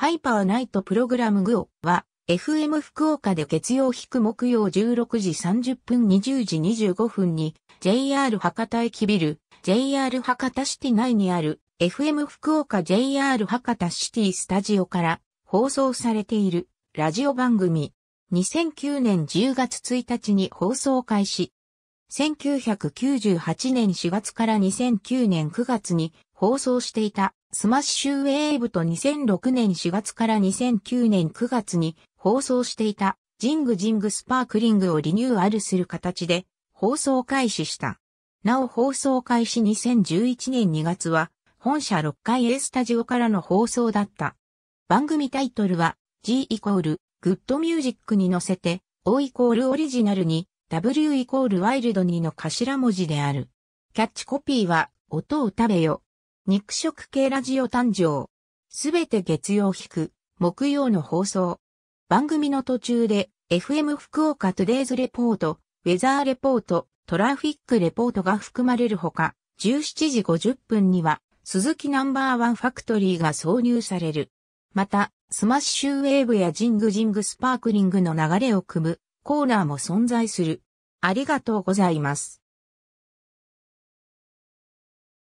ハイパーナイトプログラムグオは FM 福岡で月曜引木曜16時30分20時25分に JR 博多駅ビル JR 博多シティ内にある FM 福岡 JR 博多シティスタジオから放送されているラジオ番組2009年10月1日に放送開始1998年4月から2009年9月に放送していたスマッシュウェーブと2006年4月から2009年9月に放送していたジングジングスパークリングをリニューアルする形で放送開始した。なお放送開始2011年2月は本社6階 A スタジオからの放送だった。番組タイトルは G イコールグッドミュージックに乗せて O イコールオリジナルに W イコールワイルドにの頭文字である。キャッチコピーは音を食べよ。肉食系ラジオ誕生。すべて月曜引く、木曜の放送。番組の途中で、FM 福岡トゥデイズレポート、ウェザーレポート、トラフィックレポートが含まれるほか、17時50分には、鈴木ナンバーワンファクトリーが挿入される。また、スマッシュウェーブやジングジングスパークリングの流れを組むコーナーも存在する。ありがとうございます。